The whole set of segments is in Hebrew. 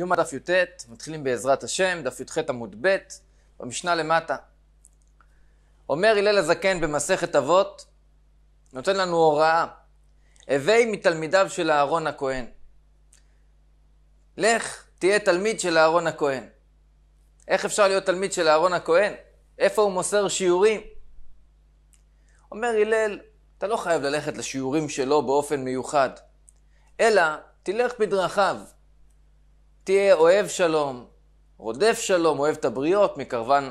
יום הדף י"ט, מתחילים בעזרת השם, דף י"ח עמוד ב', במשנה למטה. אומר הלל הזקן במסכת אבות, נותן לנו הוראה, הווי מתלמידיו של אהרון הכהן. לך, תהיה תלמיד של אהרון הכהן. איך אפשר להיות תלמיד של אהרון הכהן? איפה הוא מוסר שיעורים? אומר הלל, אתה לא חייב ללכת לשיעורים שלו באופן מיוחד, אלא תלך בדרכיו. תהיה אוהב שלום, רודף שלום, אוהב את הבריות, מקרבן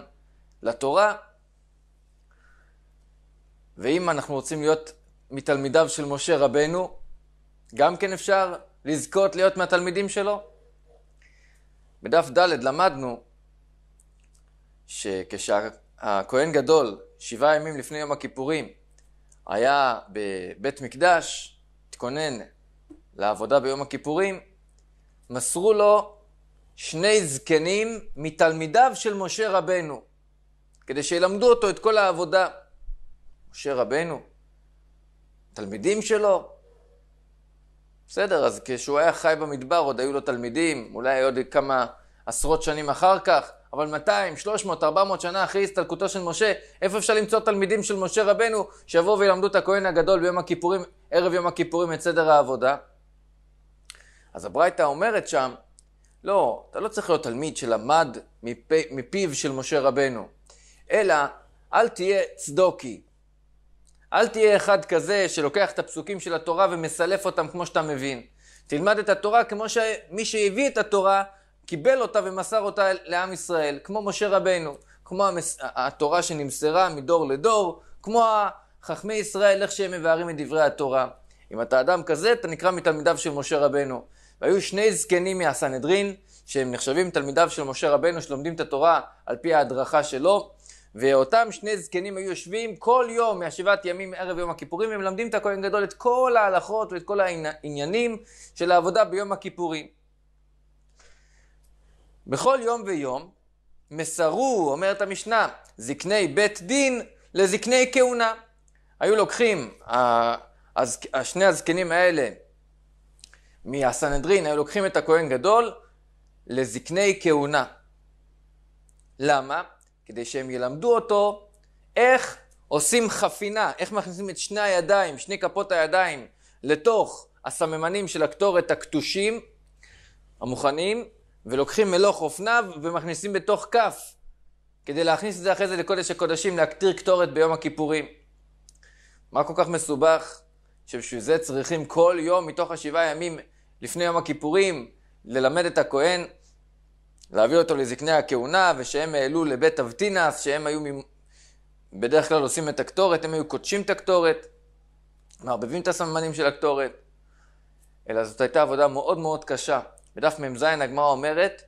לתורה. ואם אנחנו רוצים להיות מתלמידיו של משה רבנו, גם כן אפשר לזכות להיות מהתלמידים שלו. בדף ד' למדנו שכשהכהן גדול, שבעה ימים לפני יום הכיפורים, היה בבית מקדש, התכונן לעבודה ביום הכיפורים, מסרו לו שני זקנים מתלמידיו של משה רבנו, כדי שילמדו אותו את כל העבודה. משה רבנו, תלמידים שלו. בסדר, אז כשהוא היה חי במדבר עוד היו לו תלמידים, אולי עוד כמה עשרות שנים אחר כך, אבל 200, 300, 400 שנה אחרי הסתלקותו של משה, איפה אפשר למצוא תלמידים של משה רבנו שיבואו וילמדו את הכהן הגדול ביום הכיפורים, ערב יום הכיפורים את סדר העבודה? אז הברייתא אומרת שם, לא, אתה לא צריך להיות תלמיד שלמד מפי, מפיו של משה רבנו, אלא אל תהיה צדוקי. אל תהיה אחד כזה שלוקח את הפסוקים של התורה ומסלף אותם כמו שאתה מבין. תלמד את התורה כמו שמי שהביא את התורה קיבל אותה ומסר אותה לעם ישראל, כמו משה רבנו, כמו המס... התורה שנמסרה מדור לדור, כמו חכמי ישראל, איך שהם מבארים את דברי התורה. אם אתה אדם כזה, אתה נקרא מתלמידיו של משה רבנו. והיו שני זקנים מהסנהדרין, שהם נחשבים תלמידיו של משה רבנו, שלומדים את התורה על פי ההדרכה שלו, ואותם שני זקנים היו יושבים כל יום מהשבעת ימים ערב יום הכיפורים, והם ומלמדים את הכהן גדול את כל ההלכות ואת כל העניינים של העבודה ביום הכיפורים. בכל יום ויום מסרו, אומרת המשנה, זקני בית דין לזקני כהונה. היו לוקחים, השני הזקנים האלה, מהסנהדרין היו לוקחים את הכהן גדול לזקני כהונה. למה? כדי שהם ילמדו אותו איך עושים חפינה, איך מכניסים את שני הידיים, שני כפות הידיים, לתוך הסממנים של הקטורת הקטושים, המוכנים, ולוקחים מלוך אופניו ומכניסים בתוך כף, כדי להכניס את זה אחרי זה לקודש הקודשים, להקטיר קטורת ביום הכיפורים. מה כל כך מסובך? שבשביל זה צריכים כל יום מתוך השבעה ימים לפני יום הכיפורים ללמד את הכהן, להביא אותו לזקני הכהונה, ושהם העלו לבית אבטינס, שהם היו בדרך כלל עושים את הקטורת, הם היו קודשים את הקטורת, מערבבים את הסממנים של הקטורת, אלא זאת הייתה עבודה מאוד מאוד קשה. בדף מ"ז הגמרא אומרת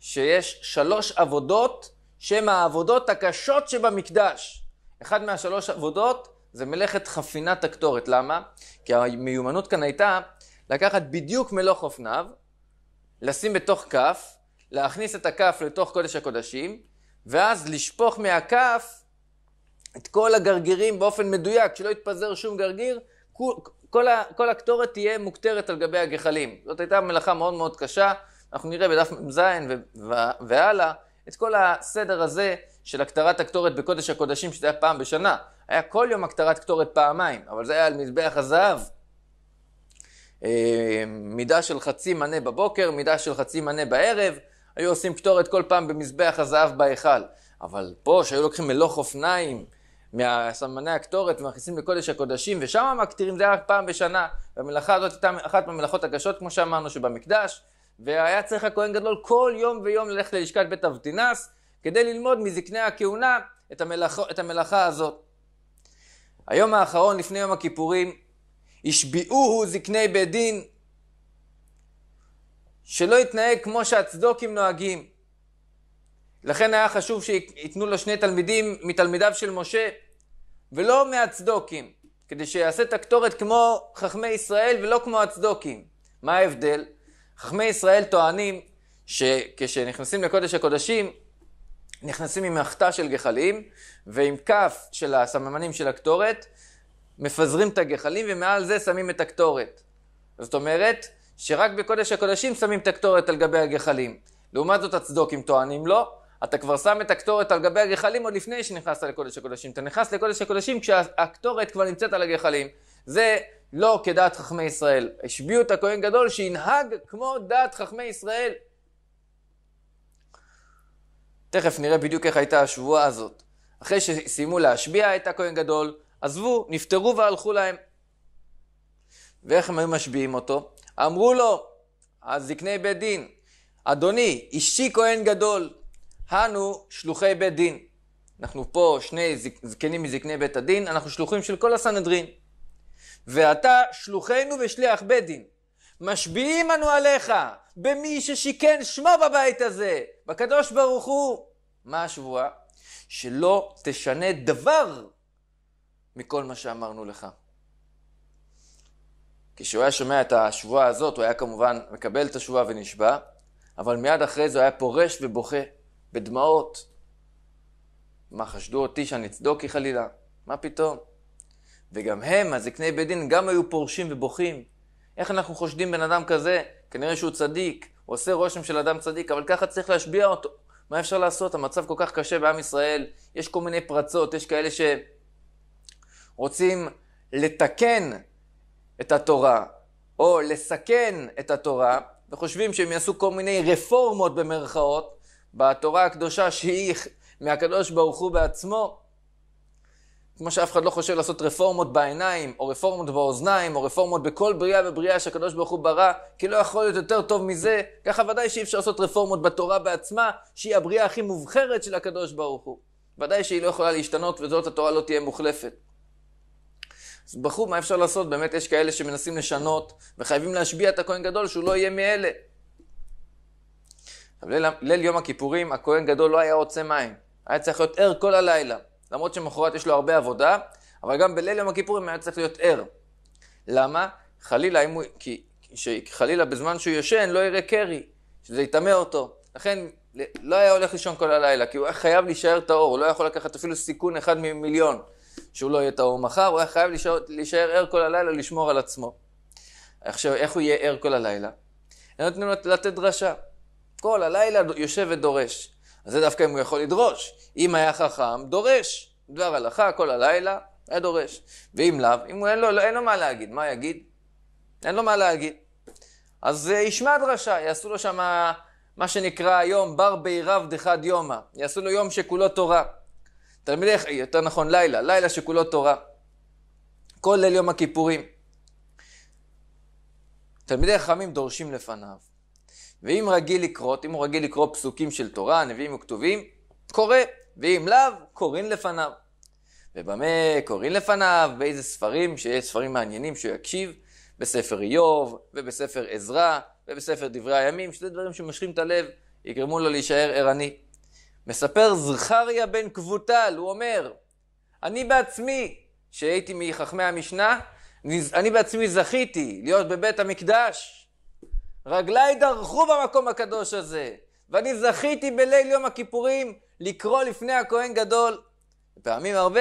שיש שלוש עבודות שהן העבודות הקשות שבמקדש. אחד מהשלוש עבודות זה מלאכת חפינת הקטורת. למה? כי המיומנות כאן הייתה לקחת בדיוק מלוך אופניו, לשים בתוך כף, להכניס את הכף לתוך קודש הקודשים, ואז לשפוך מהכף את כל הגרגירים באופן מדויק, שלא יתפזר שום גרגיר, כל, כל הקטורת תהיה מוקטרת על גבי הגחלים. זאת הייתה מלאכה מאוד מאוד קשה, אנחנו נראה בדף מ"ז והלאה את כל הסדר הזה של הקטרת הקטורת בקודש הקודשים, שזה היה פעם בשנה. היה כל יום הקטרת קטורת פעמיים, אבל זה היה על מזבח הזהב. אה, מידה של חצי מנה בבוקר, מידה של חצי מנה בערב, היו עושים קטורת כל פעם במזבח הזהב בהיכל. אבל פה, שהיו לוקחים מלוך אופניים מהסמני הקטורת ומכניסים לקודש הקודשים, ושם מקטירים, זה היה רק פעם בשנה. והמלאכה הזאת הייתה אחת מהמלאכות הקשות, כמו שאמרנו, שבמקדש, והיה צריך הכהן גדול כל יום ויום ללכת ללשכת בית אבטינס, כדי ללמוד מזקני הכהונה את המלאכה, את המלאכה הזאת. היום האחרון לפני יום הכיפורים, השביעוהו זקני בית דין, שלא יתנהג כמו שהצדוקים נוהגים. לכן היה חשוב שייתנו לו שני תלמידים מתלמידיו של משה, ולא מהצדוקים, כדי שיעשה את הקטורת כמו חכמי ישראל ולא כמו הצדוקים. מה ההבדל? חכמי ישראל טוענים שכשנכנסים לקודש הקודשים, נכנסים עם החטא של גחלים, ועם כף של הסממנים של הקטורת, מפזרים את הגחלים, ומעל זה שמים את הקטורת. זאת אומרת, שרק בקודש הקודשים שמים את הקטורת על גבי הגחלים. לעומת זאת הצדוקים טוענים לא, אתה כבר שם את הקטורת על גבי הגחלים עוד לפני שנכנסת לקודש הקודשים. אתה נכנס לקודש הקודשים כשהקטורת כבר נמצאת על הגחלים. זה לא כדעת חכמי ישראל. השביעו את הכהן גדול שינהג כמו דעת חכמי ישראל. תכף נראה בדיוק איך הייתה השבועה הזאת. אחרי שסיימו להשביע את הכהן גדול, עזבו, נפטרו והלכו להם. ואיך הם היו משביעים אותו? אמרו לו, הזקני בית דין, אדוני, אישי כהן גדול, הנו שלוחי בית דין. אנחנו פה שני זקנים מזקני בית הדין, אנחנו שלוחים של כל הסנהדרין. ואתה שלוחנו ושליח בית דין. משביעים אנו עליך, במי ששיכן שמו בבית הזה, בקדוש ברוך הוא. מה השבועה? שלא תשנה דבר מכל מה שאמרנו לך. כשהוא היה שומע את השבועה הזאת, הוא היה כמובן מקבל את השבועה ונשבע, אבל מיד אחרי זה הוא היה פורש ובוכה, בדמעות. מה, חשדו אותי שאני צדוקי חלילה? מה פתאום? וגם הם, הזקני בית דין, גם היו פורשים ובוכים. איך אנחנו חושדים בן אדם כזה? כנראה שהוא צדיק, הוא עושה רושם של אדם צדיק, אבל ככה צריך להשביע אותו. מה אפשר לעשות? המצב כל כך קשה בעם ישראל, יש כל מיני פרצות, יש כאלה שרוצים לתקן את התורה, או לסכן את התורה, וחושבים שהם יעשו כל מיני רפורמות במרכאות בתורה הקדושה שהיא מהקדוש ברוך הוא בעצמו. כמו שאף אחד לא חושב לעשות רפורמות בעיניים, או רפורמות באוזניים, או רפורמות בכל בריאה ובריאה שהקדוש ברוך הוא ברא, כי לא יכול להיות יותר טוב מזה, ככה ודאי שאי אפשר לעשות רפורמות בתורה בעצמה, שהיא הבריאה הכי מובחרת של הקדוש ברוך הוא. ודאי שהיא לא יכולה להשתנות, וזאת התורה לא תהיה מוחלפת. אז בחור, מה אפשר לעשות? באמת יש כאלה שמנסים לשנות, וחייבים להשביע את הכהן גדול שהוא לא יהיה מאלה. אבל ליל, ליל יום הכיפורים, הכהן גדול לא היה רוצה מים. היה צריך להיות ער כל הלילה. למרות שמחרת יש לו הרבה עבודה, אבל גם בליל יום הכיפורים היה צריך להיות ער. למה? חלילה, אם הוא, כי, שחלילה בזמן שהוא ישן לא יראה קרי, שזה יטמא אותו. לכן לא היה הולך לישון כל הלילה, כי הוא היה חייב להישאר טהור, הוא לא יכול לקחת אפילו סיכון אחד ממיליון שהוא לא יהיה טהור מחר, הוא היה חייב להישאר, להישאר ער כל הלילה, לשמור על עצמו. עכשיו, איך הוא יהיה ער כל הלילה? הם נותנים לו לתת דרשה. כל הלילה יושב ודורש. אז זה דווקא אם הוא יכול לדרוש. אם היה חכם, דורש. דבר הלכה כל הלילה, היה דורש. ואם לאו, אם הוא אין לו, לא, אין לו מה להגיד, מה יגיד? אין לו מה להגיד. אז אה, ישמע דרשה, יעשו לו שם מה שנקרא היום בר בי רב דחד יומא. יעשו לו יום שכולו תורה. תלמידי, יותר נכון לילה, לילה שכולו תורה. כל ליל יום הכיפורים. תלמידי חכמים דורשים לפניו. ואם רגיל לקרות, אם הוא רגיל לקרוא פסוקים של תורה, נביאים וכתובים, קורא, ואם לאו, קוראים לפניו. ובמה קוראים לפניו, באיזה ספרים, שיש ספרים מעניינים שהוא יקשיב, בספר איוב, ובספר עזרא, ובספר דברי הימים, שזה דברים שמשכים את הלב, יגרמו לו להישאר ערני. מספר זכריה בן קבוטל, הוא אומר, אני בעצמי, שהייתי מחכמי המשנה, אני בעצמי זכיתי להיות בבית המקדש, רגליי דרכו במקום הקדוש הזה, ואני זכיתי בליל יום הכיפורים לקרוא לפני הכהן גדול. פעמים הרבה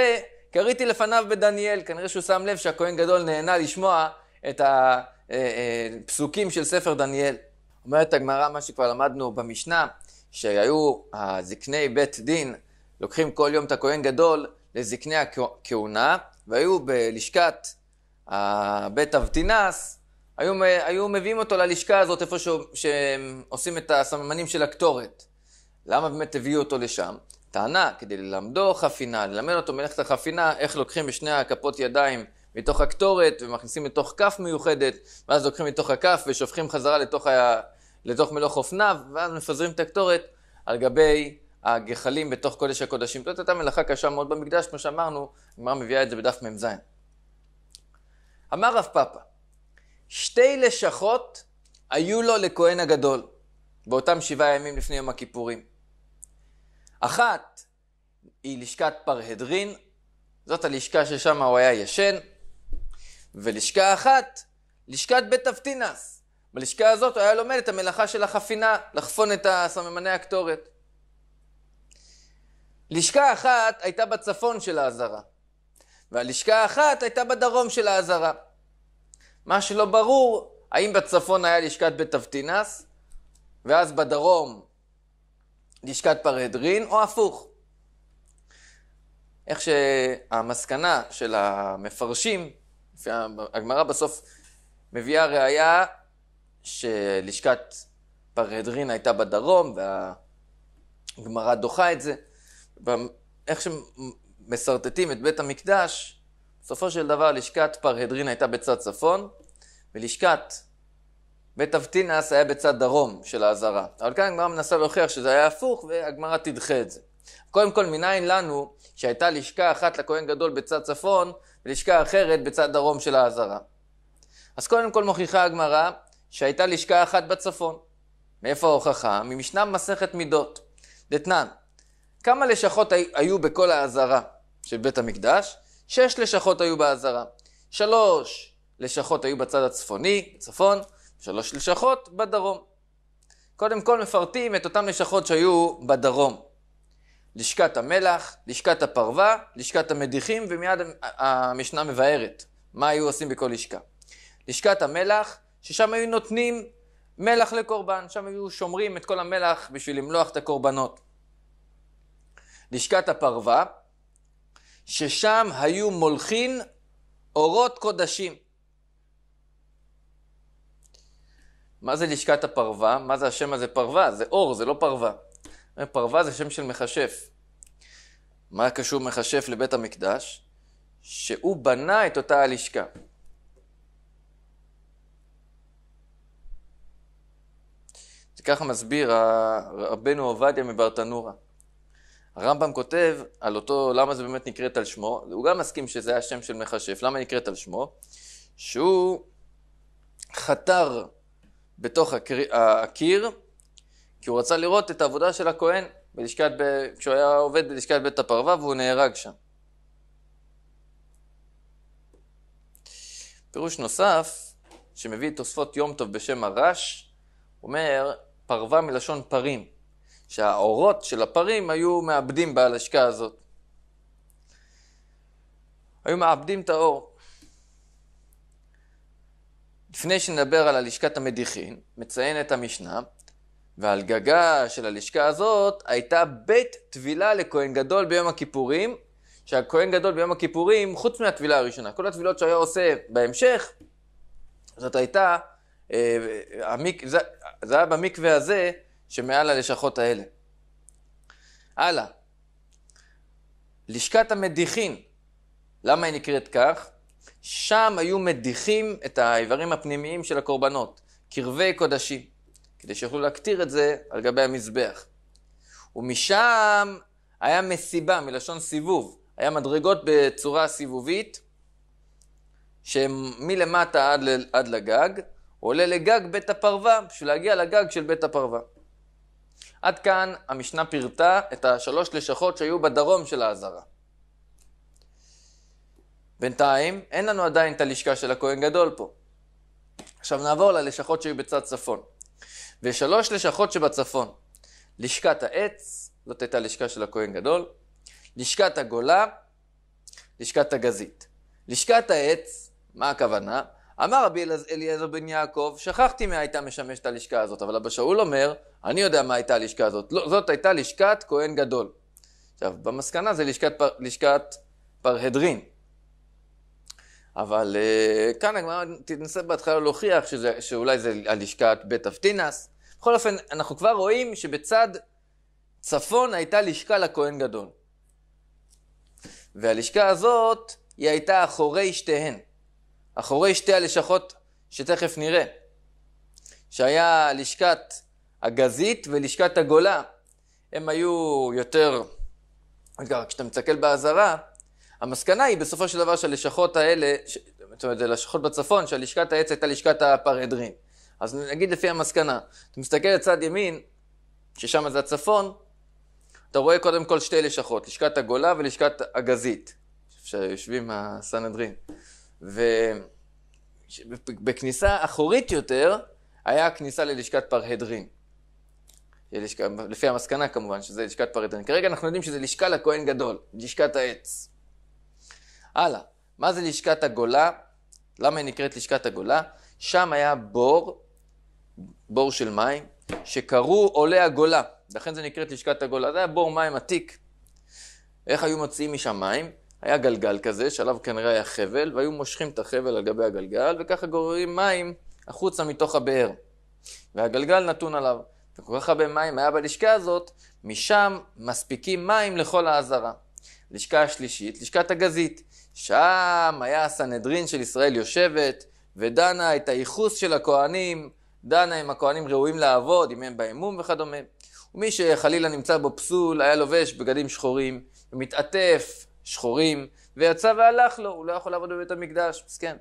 קראתי לפניו בדניאל, כנראה שהוא שם לב שהכהן גדול נהנה לשמוע את הפסוקים אה, אה, של ספר דניאל. אומרת הגמרא, מה שכבר למדנו במשנה, שהיו הזקני בית דין, לוקחים כל יום את הכהן גדול לזקני הכהונה, והיו בלשכת אה, בית אבטינס, היו, היו מביאים אותו ללשכה הזאת, איפה שהוא, שהם עושים את הסממנים של הקטורת. למה באמת הביאו אותו לשם? טענה, כדי ללמדו חפינה, ללמד אותו מלאכת החפינה, איך לוקחים בשני הכפות ידיים מתוך הקטורת ומכניסים לתוך כף מיוחדת, ואז לוקחים מתוך הכף ושופכים חזרה לתוך, ה... לתוך מלוך אופניו, ואז מפזרים את הקטורת על גבי הגחלים בתוך קודש הקודשים. זאת הייתה מלאכה קשה מאוד במקדש, כמו שאמרנו, הגמרא מביאה את זה בדף מ"ז. אמר רב פאפא, שתי לשכות היו לו לכהן הגדול, באותם שבעה ימים לפני יום הכיפורים. אחת היא לשכת פרהדרין, זאת הלשכה ששם הוא היה ישן, ולשכה אחת, לשכת בית אבטינס. בלשכה הזאת הוא היה לומד את המלאכה של החפינה, לחפון את הסממני הקטורת. לשכה אחת הייתה בצפון של העזרה, והלשכה האחת הייתה בדרום של העזרה. מה שלא ברור, האם בצפון היה לשכת בית אבטינס, ואז בדרום לשכת פרדרין, או הפוך. איך שהמסקנה של המפרשים, הגמרא בסוף מביאה ראייה שלשכת פרדרין הייתה בדרום, והגמרא דוחה את זה. איך שמסרטטים את בית המקדש, בסופו של דבר לשכת פרהדרין הייתה בצד צפון, ולשכת בית אבטינס היה בצד דרום של האזהרה. אבל כאן הגמרא מנסה להוכיח שזה היה הפוך, והגמרא תדחה את זה. קודם כל, מניין לנו שהייתה לשכה אחת לכהן גדול בצד צפון, ולשכה אחרת בצד דרום של האזהרה. אז קודם כל מוכיחה הגמרא שהייתה לשכה אחת בצפון. מאיפה ההוכחה? ממשנה מסכת מידות. דתנן, כמה לשכות היו בכל האזהרה של בית המקדש? שש לשכות היו באזהרה. שלוש לשכות היו בצד הצפוני, צפון, שלוש לשכות בדרום. קודם כל מפרטים את אותן לשכות שהיו בדרום. לשכת המלח, לשכת הפרווה, לשכת המדיחים, ומיד המשנה מבארת מה היו עושים בכל לשכה. לשכת המלח, ששם היו נותנים מלח לקורבן, שם היו שומרים את כל המלח בשביל למלוח את הקורבנות. לשכת הפרווה, ששם היו מולכין אורות קודשים. מה זה לשכת הפרווה? מה זה השם הזה פרווה? זה אור, זה לא פרווה. פרווה זה שם של מכשף. מה קשור מכשף לבית המקדש? שהוא בנה את אותה הלשכה. ככה מסביר רבנו עובדיה מברטנורה. הרמב"ם כותב על אותו, למה זה באמת נקראת על שמו, הוא גם מסכים שזה היה שם של מכשף, למה נקראת על שמו? שהוא חתר בתוך הקר... הקיר כי הוא רצה לראות את העבודה של הכהן בלשכת, ב... כשהוא היה עובד בלשכת בית הפרווה והוא נהרג שם. פירוש נוסף שמביא תוספות יום טוב בשם הרש אומר פרווה מלשון פרים שהאורות של הפרים היו מאבדים בהלשכה הזאת. היו מאבדים את האור. לפני שנדבר על הלשכת המדיחין, מציינת המשנה, ועל גגה של הלשכה הזאת הייתה בית טבילה לכהן גדול ביום הכיפורים, שהכהן גדול ביום הכיפורים, חוץ מהטבילה הראשונה, כל הטבילות שהיה עושה בהמשך, זאת הייתה, אה, המיק, זה, זה היה במקווה הזה, שמעל הלשכות האלה. הלאה. לשכת המדיחין, למה היא נקראת כך? שם היו מדיחים את האיברים הפנימיים של הקורבנות, קרבי קודשים, כדי שיוכלו להקטיר את זה על גבי המזבח. ומשם היה מסיבה, מלשון סיבוב, היה מדרגות בצורה סיבובית, שהן מלמטה עד, עד לגג, עולה לגג בית הפרווה, בשביל להגיע לגג של בית הפרווה. עד כאן המשנה פירטה את השלוש לשכות שהיו בדרום של האזהרה. בינתיים אין לנו עדיין את הלשכה של הכהן גדול פה. עכשיו נעבור ללשכות שהיו בצד צפון. ושלוש לשכות שבצפון. לשכת העץ, זאת הייתה לשכה של הכהן גדול, לשכת הגולה, לשכת הגזית. לשכת העץ, מה הכוונה? אמר רבי אליעזר בן יעקב, שכחתי מה הייתה משמשת הלשכה הזאת, אבל אבא שאול אומר, אני יודע מה הייתה הלשכה הזאת. לא, זאת הייתה לשכת כהן גדול. עכשיו, במסקנה זה לשכת, פר, לשכת פרהדרין. אבל uh, כאן הגמרא תנסה בהתחלה להוכיח שזה, שאולי זה הלשכת בית אבטינס. בכל אופן, אנחנו כבר רואים שבצד צפון הייתה לשכה לכהן גדול. והלשכה הזאת, היא הייתה אחורי שתיהן. אחורי שתי הלשכות שתכף נראה, שהיה לשכת הגזית ולשכת הגולה. הם היו יותר, כשאתה מסתכל באזהרה, המסקנה היא בסופו של דבר שהלשכות האלה, ש... זאת אומרת, זה לשכות בצפון, שהלשכת העץ הייתה לשכת הפרהדרין. אז נגיד לפי המסקנה, אתה מסתכל לצד ימין, ששם זה הצפון, אתה רואה קודם כל שתי לשכות, לשכת הגולה ולשכת הגזית, שיושבים הסנהדרין. ובכניסה אחורית יותר היה הכניסה ללשכת פרהדרין. לפי המסקנה כמובן, שזה לשכת פרהדרין. כרגע אנחנו יודעים שזה לשכה לכהן גדול, לשכת העץ. הלאה, מה זה לשכת הגולה? למה היא נקראת לשכת הגולה? שם היה בור, בור של מים, שקראו עולי הגולה, לכן זה נקראת לשכת הגולה. זה היה בור מים עתיק. איך היו מוציאים משם מים? היה גלגל כזה, שעליו כנראה היה חבל, והיו מושכים את החבל על גבי הגלגל, וככה גוררים מים החוצה מתוך הבאר. והגלגל נתון עליו. וכל כך הרבה מים היה בלשכה הזאת, משם מספיקים מים לכל העזרה. לשכה השלישית, לשכת הגזית. שם היה הסנהדרין של ישראל יושבת, ודנה את הייחוס של הכוהנים, דנה אם הכוהנים ראויים לעבוד, אם הם באמון וכדומה. ומי שחלילה נמצא בו פסול, היה לובש בגדים שחורים, ומתעטף שחורים, ויצא והלך לו, הוא לא יכול לעבוד בבית המקדש, מסכן.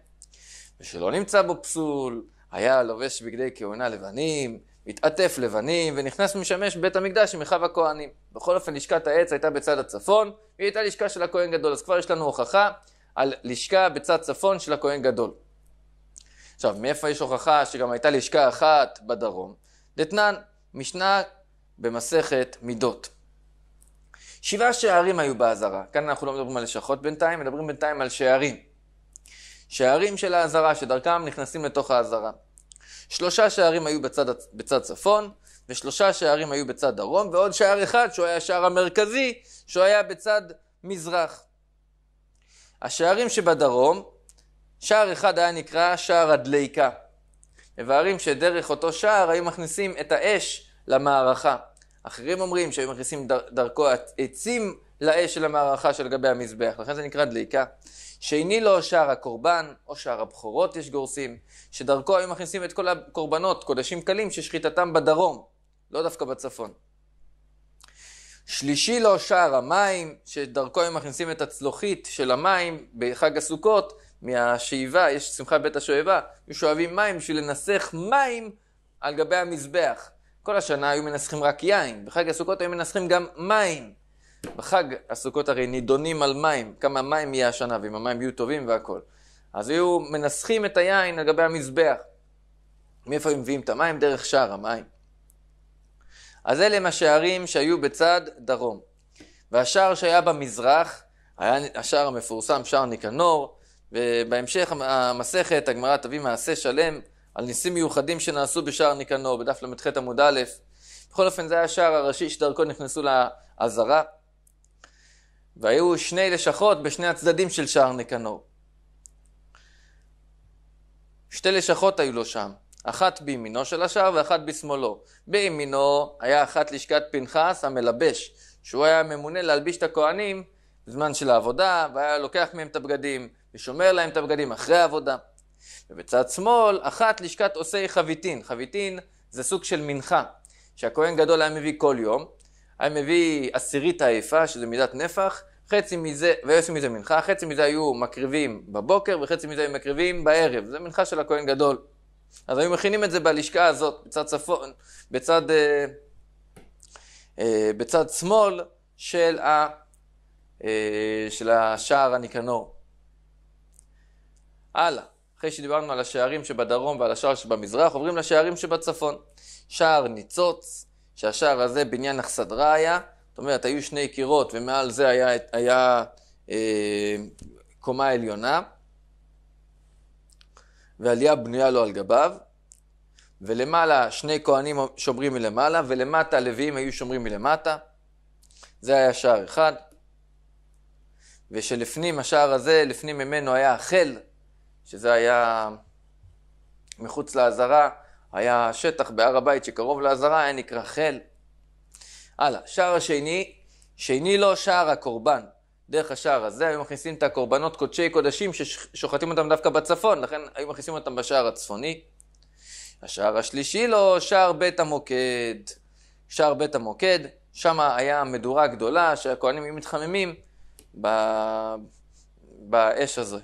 ושלא נמצא בו פסול, היה לובש בגדי כהונה לבנים, התעטף לבנים, ונכנס ומשמש בבית המקדש עם אחיו הכהנים. בכל אופן, לשכת העץ הייתה בצד הצפון, והיא הייתה לשכה של הכהן גדול, אז כבר יש לנו הוכחה על לשכה בצד צפון של הכהן גדול. עכשיו, מאיפה יש הוכחה שגם הייתה לשכה אחת בדרום? דתנן, משנה במסכת מידות. שבעה שערים היו באזהרה. כאן אנחנו לא מדברים על לשכות בינתיים, מדברים בינתיים על שערים. שערים של האזהרה, שדרכם נכנסים לתוך האזהרה. שלושה שערים היו בצד, בצד צפון, ושלושה שערים היו בצד דרום, ועוד שער אחד, שהוא היה השער המרכזי, שהוא היה בצד מזרח. השערים שבדרום, שער אחד היה נקרא שער הדליקה. מבארים שדרך אותו שער היו מכניסים את האש למערכה. אחרים אומרים שהיו מכניסים דרכו עצים לאש של המערכה שלגבי המזבח, לכן זה נקרא דליקה. שני לו לא שער הקורבן, או שער הבכורות יש גורסים, שדרכו היו מכניסים את כל הקורבנות, קודשים קלים, ששחיטתם בדרום, לא דווקא בצפון. שלישי לו לא שער המים, שדרכו היו מכניסים את הצלוחית של המים בחג הסוכות, מהשאיבה, יש שמחת בית השואבה, שואבים מים בשביל לנסח מים על גבי המזבח. כל השנה היו מנסחים רק יין, בחג הסוכות היו מנסחים גם מים. בחג הסוכות הרי נידונים על מים, כמה מים יהיה השנה, ואם המים יהיו טובים והכול. אז היו מנסחים את היין על גבי המזבח. מאיפה הם מביאים את המים? דרך שער המים. אז אלה הם השערים שהיו בצד דרום. והשער שהיה במזרח, היה השער המפורסם, שער ניקנור, ובהמשך המסכת הגמרא תביא מעשה שלם על ניסים מיוחדים שנעשו בשער ניקנור, בדף ל"ח עמוד א', בכל אופן זה היה השער הראשי שדרכו נכנסו לעזרה, והיו שני לשכות בשני הצדדים של שער ניקנור. שתי לשכות היו לו שם, אחת בימינו של השער ואחת בשמאלו. בימינו היה אחת לשכת פנחס המלבש, שהוא היה ממונה להלביש את הכוהנים בזמן של העבודה, והיה לוקח מהם את הבגדים, ושומר להם את הבגדים אחרי העבודה. ובצד שמאל, אחת לשכת עושי חביתין. חביתין זה סוג של מנחה, שהכהן גדול היה מביא כל יום, היה מביא עשירית העיפה, שזה מידת נפח, חצי מזה, והיו עושים מזה מנחה, חצי מזה היו מקריבים בבוקר וחצי מזה היו מקריבים בערב, זה מנחה של הכהן גדול. אז היו מכינים את זה בלשכה הזאת, בצד צפון, בצד, אה, אה, בצד שמאל של, ה, אה, של השער הניקנור. הלאה. אחרי שדיברנו על השערים שבדרום ועל השער שבמזרח, עוברים לשערים שבצפון. שער ניצוץ, שהשער הזה בניין אכסדרה היה, זאת אומרת, היו שני קירות ומעל זה היה, היה אה, קומה עליונה, ועלייה בנויה לו על גביו, ולמעלה שני כהנים שומרים מלמעלה, ולמטה הלוויים היו שומרים מלמטה. זה היה שער אחד. ושלפנים השער הזה, לפנים ממנו היה החל, שזה היה מחוץ לעזרה, היה שטח בהר הבית שקרוב לעזרה, היה נקרא חיל. הלאה, שער השני, שני לו לא שער הקורבן. דרך השער הזה היו מכניסים את הקורבנות קודשי קודשים ששוחטים אותם דווקא בצפון, לכן היו מכניסים אותם בשער הצפוני. השער השלישי לו לא, שער בית המוקד. שער בית המוקד, שם היה מדורה גדולה שהכוהנים היו מתחממים ב... באש הזה.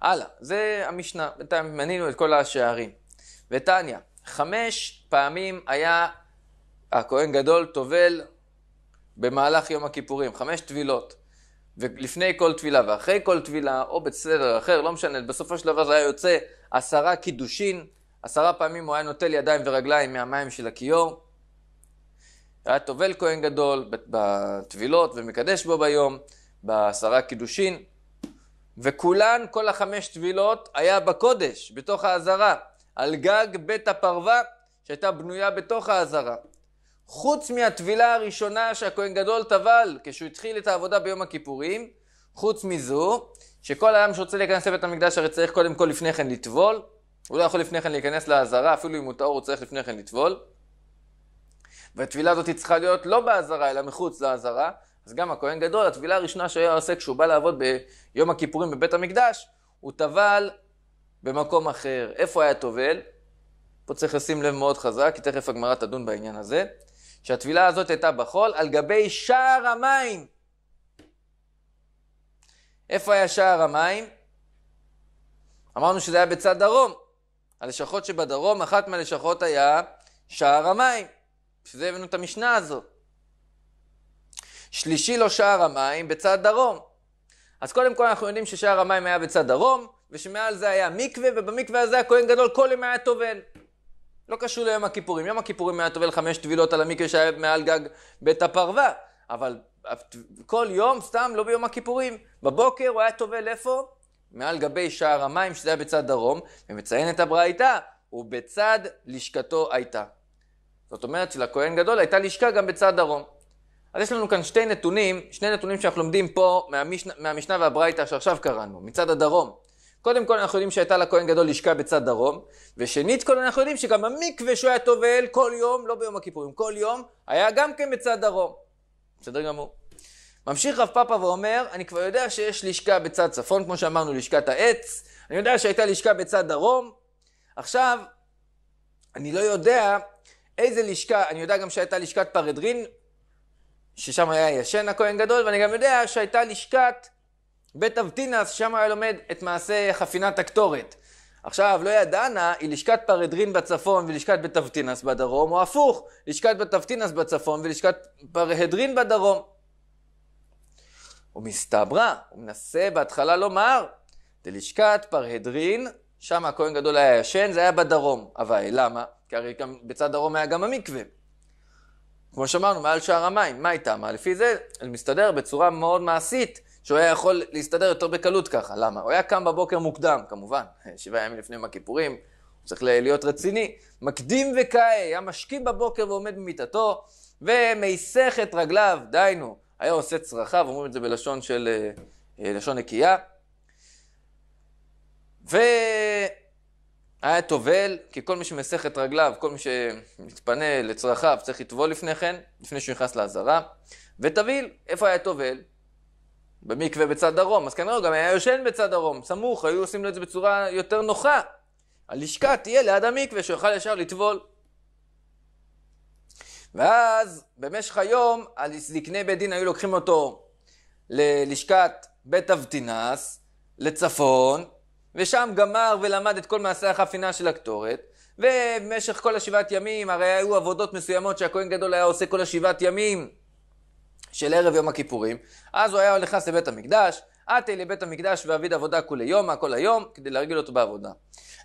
הלאה, זה המשנה, בינתיים מנינו את כל השערים. וטניה, חמש פעמים היה הכהן גדול טובל במהלך יום הכיפורים, חמש טבילות. ולפני כל טבילה ואחרי כל טבילה, או בסדר אחר, לא משנה, בסופו של דבר זה היה יוצא עשרה קידושין, עשרה פעמים הוא היה נוטל ידיים ורגליים מהמים של הכיור. היה טובל כהן גדול בטבילות ומקדש בו ביום, בעשרה קידושין. וכולן, כל החמש טבילות, היה בקודש, בתוך האזהרה, על גג בית הפרווה שהייתה בנויה בתוך האזהרה. חוץ מהטבילה הראשונה שהכהן גדול טבל כשהוא התחיל את העבודה ביום הכיפורים, חוץ מזו, שכל אדם שרוצה להיכנס לבית המקדש הרי צריך קודם כל לפני כן לטבול, הוא לא יכול לפני כן להיכנס לעזרה, אפילו אם הוא טהור הוא צריך לפני כן לטבול. והטבילה הזאת צריכה להיות לא בעזרה אלא מחוץ לעזרה, אז גם הכהן גדול, הטבילה הראשונה שהוא היה עושה כשהוא בא לעבוד ביום הכיפורים בבית המקדש, הוא טבל במקום אחר. איפה היה טובל? פה צריך לשים לב מאוד חזק, כי תכף הגמרא תדון בעניין הזה, שהטבילה הזאת הייתה בחול על גבי שער המים. איפה היה שער המים? אמרנו שזה היה בצד דרום. הלשכות שבדרום, אחת מהלשכות היה שער המים. בשביל זה הבאנו את המשנה הזאת. שלישי לו שער המים בצד דרום. אז קודם כל אנחנו יודעים ששער המים היה בצד דרום, ושמעל זה היה מקווה, ובמקווה הזה הכהן גדול כל יום היה טובל. לא קשור ליום הכיפורים. יום הכיפורים היה טובל חמש טבילות על המקווה שהיה מעל גג בית הפרווה, אבל כל יום, סתם, לא ביום הכיפורים. בבוקר הוא היה טובל איפה? מעל גבי שער המים, שזה היה בצד דרום, ומציין את הברייתה, ובצד לשכתו הייתה. זאת אומרת שלכהן גדול הייתה לשכה גם בצד דרום. אז יש לנו כאן שתי נתונים, שני נתונים שאנחנו לומדים פה מהמשנה, מהמשנה והברייתא שעכשיו קראנו, מצד הדרום. קודם כל אנחנו יודעים שהייתה לכהן גדול לשכה בצד דרום, ושנית כל אנחנו יודעים שגם המקווה שהוא היה טובל כל יום, לא ביום הכיפורים, כל יום, היה גם כן בצד דרום. בסדר גמור. ממשיך רב פאפה ואומר, אני כבר יודע שיש לשכה בצד צפון, כמו שאמרנו, לשכת העץ, אני יודע שהייתה לשכה בצד דרום, עכשיו, אני לא יודע איזה לשכה, אני יודע גם שהייתה לשכת פרדרין ששם היה ישן הכהן גדול, ואני גם יודע שהייתה לשכת בית אבטינס, שם היה לומד את מעשה חפינת הקטורת. עכשיו, לא ידענה, היא לשכת פרדרין בצפון ולשכת בית אבטינס בדרום, או הפוך, לשכת בית אבטינס בצפון ולשכת פרהדרין בדרום. ומסתברה, הוא מנסה בהתחלה לומר, דלשכת פרהדרין, שם הכהן גדול היה ישן, זה היה בדרום. אבל למה? כי הרי גם בצד דרום היה גם המקווה. כמו שאמרנו, מעל שער המים, מה איתה? מה? לפי זה, זה מסתדר בצורה מאוד מעשית, שהוא היה יכול להסתדר יותר בקלות ככה. למה? הוא היה קם בבוקר מוקדם, כמובן, שבעה ימים לפני יום הכיפורים, הוא צריך להיות רציני. מקדים וקאי, היה משכים בבוקר ועומד במיטתו, ומסך את רגליו, דהיינו, היה עושה צרכיו, אומרים את זה בלשון של, אה, אה, לשון נקייה. ו... היה טובל, כי כל מי שמסך את רגליו, כל מי שמתפנה לצרכיו, צריך לטבול לפני כן, לפני שהוא נכנס לעזרה. וטביל, איפה היה טובל? במקווה בצד דרום, אז כנראה הוא גם היה יושן בצד דרום, סמוך, היו עושים לו את זה בצורה יותר נוחה. הלשכה תהיה ליד המקווה, שיוכל ישר לטבול. ואז במשך היום, זקני בית דין היו לוקחים אותו ללשכת בית אבטינס, לצפון, ושם גמר ולמד את כל מעשי החפינה של הקטורת, ובמשך כל השבעת ימים, הרי היו עבודות מסוימות שהכהן גדול היה עושה כל השבעת ימים של ערב יום הכיפורים, אז הוא היה נכנס לבית המקדש, עטי לבית המקדש ועביד עבודה כולי יומא, כל היום, כדי להרגיל אותו בעבודה.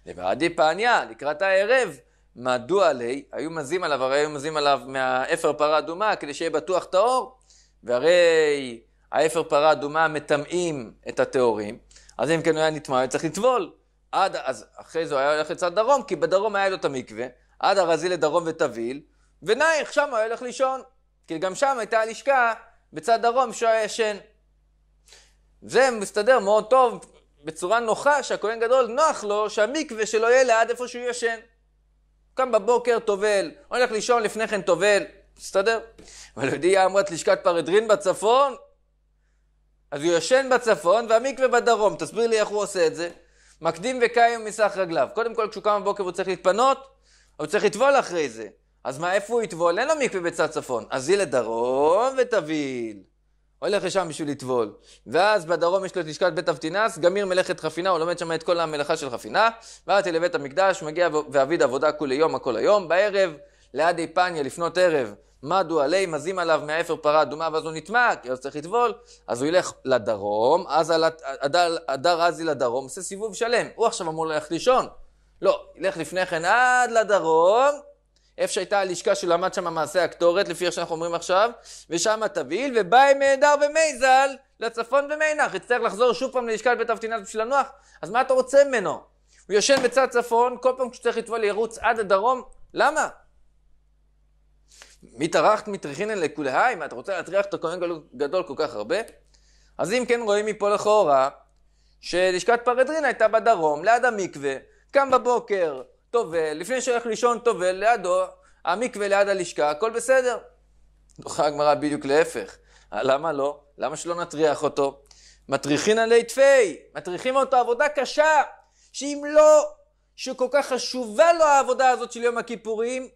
לבעדי פעניה, לקראת הערב, מדוע לי? היו מזים עליו, הרי היו מזים עליו מהאפר פרה אדומה, כדי שיהיה בטוח טהור, והרי האפר פרה אדומה מטמאים את הטהורים. אז אם כן הוא היה נטמע, היה צריך לטבול. עד, אז אחרי זה הוא היה הולך לצד דרום, כי בדרום היה לו את המקווה, עד ארזי לדרום וטביל, ונייך, שם הוא היה הולך לישון. כי גם שם הייתה הלשכה בצד דרום שהוא היה ישן. זה מסתדר מאוד טוב, בצורה נוחה, שהכהן גדול נוח לו שהמקווה שלו יהיה ליד איפה שהוא ישן. קם בבוקר, טובל, הולך לישון לפני כן טובל, מסתדר. אבל יהודי אמרת לשכת פרדרין בצפון, אז הוא ישן בצפון והמקווה בדרום. תסביר לי איך הוא עושה את זה. מקדים וקיים מסך רגליו. קודם כל, כשהוא קם בבוקר הוא צריך להתפנות, הוא צריך לטבול אחרי זה. אז מה, איפה הוא יטבול? אין לו מקווה בצד צפון. אז היא לדרום ותביל. הולך לשם בשביל לטבול. ואז בדרום יש לו את לשכת בית אבטינס, גמיר מלאכת חפינה, הוא לומד שם את כל המלאכה של חפינה. ואז היא לבית המקדש, מגיע ועביד עבודה כולי יום, הכל היום. בערב, ליד איפניה, לפנות ערב, מדו עלי, מזים עליו מהאפר פרה אדומה ואז הוא נטמע, כי אז צריך לטבול, אז הוא ילך לדרום, אז על הדר, עזי לדרום, עושה סיבוב שלם. הוא עכשיו אמור ללכת לישון. לא, ילך לפני כן עד לדרום, איפה שהייתה הלשכה שלמד שם מעשה הקטורת, לפי איך שאנחנו אומרים עכשיו, ושם תביל, ובא עם נהדר ומייזל לצפון ומינח. יצטרך לחזור שוב פעם ללשכת בית אבטינת בשביל לנוח, אז מה אתה רוצה ממנו? הוא ישן בצד צפון, כל פעם כשצריך לטבול ירוץ עד הדרום, למה? מי טרחת מטריחינן לכולהי, מה אתה רוצה להטריח את הכהן גדול כל כך הרבה? אז אם כן רואים מפה לכאורה, שלשכת פרדרין הייתה בדרום, ליד המקווה, קם בבוקר, טובל, לפני שהוא הולך לישון טובל, לידו, המקווה ליד הלשכה, הכל בסדר. דוחה הגמרא בדיוק להפך. למה לא? למה שלא נטריח אותו? מטריחין עלי תפי, מטריחים אותו עבודה קשה, שאם לא, שכל כך חשובה לו העבודה הזאת של יום הכיפורים,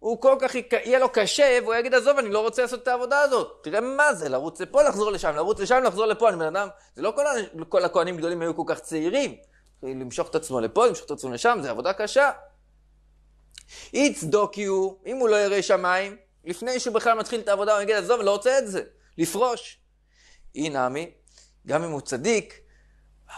הוא כל כך, יהיה לו קשה, והוא יגיד, עזוב, אני לא רוצה לעשות את העבודה הזאת. תראה מה זה, לרוץ לפה, לחזור לשם, לרוץ לשם, לחזור לפה. אני בן אדם, זה לא כל, כל הכהנים גדולים היו כל כך צעירים. למשוך את עצמו לפה, למשוך את עצמו לשם, זה עבודה קשה. יצדוקיו, אם הוא לא ירא שמיים, לפני שהוא בכלל מתחיל את העבודה, הוא יגיד, עזוב, לא רוצה את זה, לפרוש. אי נמי, גם אם הוא צדיק,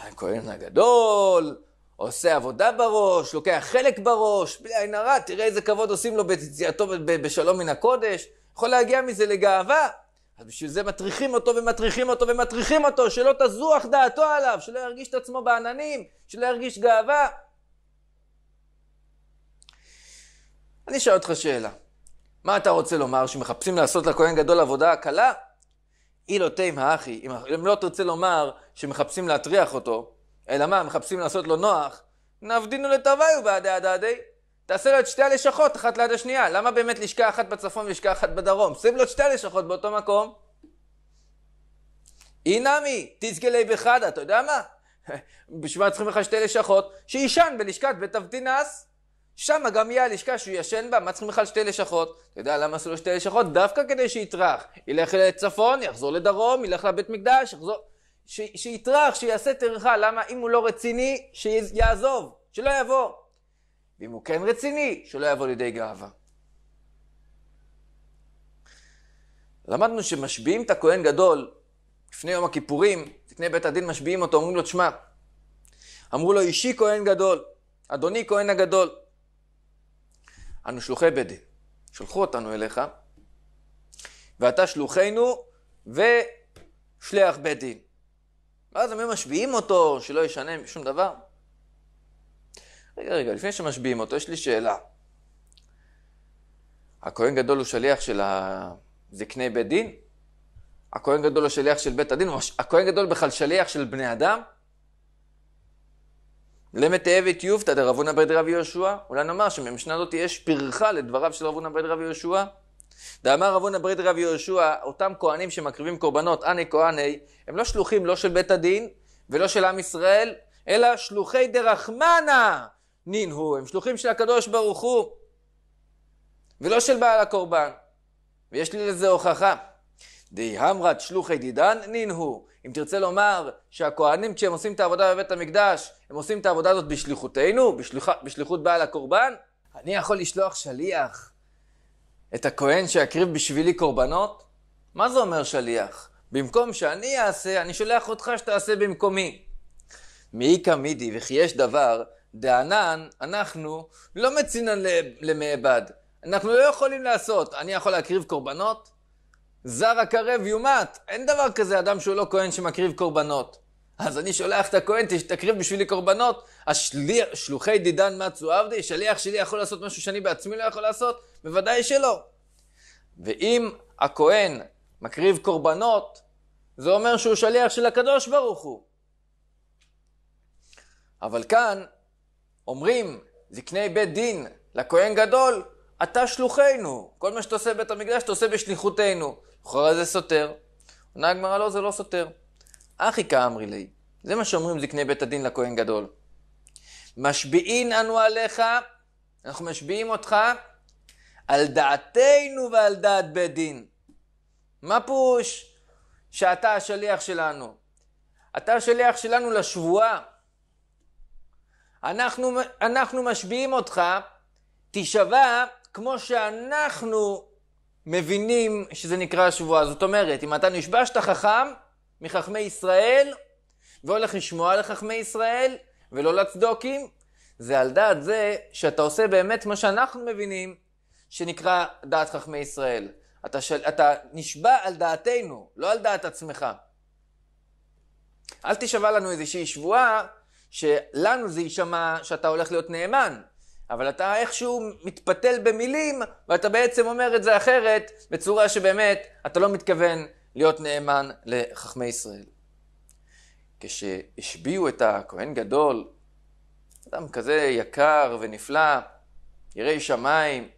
הכהן אה, הגדול, עושה עבודה בראש, לוקח חלק בראש, בלי עין הרע, תראה איזה כבוד עושים לו ביציאתו בשלום מן הקודש. יכול להגיע מזה לגאווה. אז בשביל זה מטריחים אותו ומטריחים אותו ומטריחים אותו, שלא תזוח דעתו עליו, שלא ירגיש את עצמו בעננים, שלא ירגיש גאווה. אני אשאל אותך שאלה. מה אתה רוצה לומר, שמחפשים לעשות לכהן גדול עבודה קלה? אילו תימא אחי, אם לא תרצה לומר שמחפשים להטריח אותו, אלא מה, מחפשים לעשות לו נוח? נבדינו לטוויו בעדי הדדי. תעשה לו את שתי הלשכות אחת ליד השנייה. למה באמת לשכה אחת בצפון ולשכה אחת בדרום? שים לו את שתי הלשכות באותו מקום. אי נמי, תזגלי בחדה, אתה יודע מה? בשביל מה צריכים לך שתי לשכות? שיישן בלשכת בית אבדינס. שם גם יהיה הלשכה שהוא ישן בה, מה צריכים בכלל שתי לשכות? אתה יודע למה עשו לו שתי לשכות? דווקא כדי שיטרח. ילך לצפון, יחזור לדרום, ילך לבית מקדש, יחזור... שיטרח, שיעשה טרחה. למה? אם הוא לא רציני, שיעזוב, שלא יבוא. ואם הוא כן רציני, שלא יבוא לידי גאווה. למדנו שמשביעים את הכהן גדול לפני יום הכיפורים, לפני בית הדין משביעים אותו, אומרים לו, תשמע, אמרו לו, אישי כהן גדול, אדוני כהן הגדול. אנו שלוחי בית דין, שלחו אותנו אליך, ואתה שלוחנו ושליח בית דין. ואז הם היו משביעים אותו, שלא ישנה שום דבר. רגע, רגע, לפני שמשביעים אותו, יש לי שאלה. הכהן גדול הוא שליח של זקני בית דין? הכהן גדול הוא שליח של בית הדין? הכהן גדול בכלל שליח של בני אדם? למתאבת יופתא דרבונה בית רב יהושע? אולי נאמר שממשנה הזאת יש פרחה לדבריו של רבונה בית רב יהושע? דאמר רבון ברית רב יהושע, אותם כהנים שמקריבים קורבנות, אנא כהני, הם לא שלוחים לא של בית הדין ולא של עם ישראל, אלא שלוחי דרחמנה נינהו, הם שלוחים של הקדוש ברוך הוא, ולא של בעל הקורבן. ויש לי לזה הוכחה. די המרת שלוחי דידן נינהו. אם תרצה לומר שהכהנים כשהם עושים את העבודה בבית המקדש, הם עושים את העבודה הזאת בשליחותנו, בשליח, בשליחות בעל הקורבן, אני יכול לשלוח שליח את הכהן שיקריב בשבילי קורבנות? מה זה אומר שליח? במקום שאני אעשה, אני שולח אותך שתעשה במקומי. מי מידי וכי יש דבר, דענן, אנחנו לא מצינן למעבד. אנחנו לא יכולים לעשות. אני יכול להקריב קורבנות? זר הקרב יומת. אין דבר כזה אדם שהוא לא כהן שמקריב קורבנות. אז אני שולח את הכהן, תקריב בשבילי קורבנות. השליח, שלוחי דידן מצו עבדי, שליח שלי יכול לעשות משהו שאני בעצמי לא יכול לעשות? בוודאי שלא. ואם הכהן מקריב קורבנות, זה אומר שהוא שליח של הקדוש ברוך הוא. אבל כאן אומרים זקני בית דין לכהן גדול, אתה שלוחנו, כל מה שאתה עושה בבית המקדש אתה עושה בשליחותנו. אחרי זה סותר. עונה הגמרא לא, זה לא סותר. אחי כאמרי לי, זה מה שאומרים זקני בית הדין לכהן גדול. משביעין אנו עליך, אנחנו משביעים אותך על דעתנו ועל דעת בית דין. מה פוש שאתה השליח שלנו? אתה השליח שלנו לשבועה. אנחנו, אנחנו משביעים אותך, תישבע כמו שאנחנו מבינים שזה נקרא שבועה. זאת אומרת, אם אתה נשבע שאתה חכם מחכמי ישראל, והולך לשמוע לחכמי ישראל, ולא לצדוקים, זה על דעת זה שאתה עושה באמת מה שאנחנו מבינים, שנקרא דעת חכמי ישראל. אתה, של, אתה נשבע על דעתנו, לא על דעת עצמך. אל תשבע לנו איזושהי שבועה שלנו זה יישמע שאתה הולך להיות נאמן, אבל אתה איכשהו מתפתל במילים ואתה בעצם אומר את זה אחרת בצורה שבאמת אתה לא מתכוון להיות נאמן לחכמי ישראל. כשהשביעו את הכהן גדול, אדם כזה יקר ונפלא, ירא שמיים,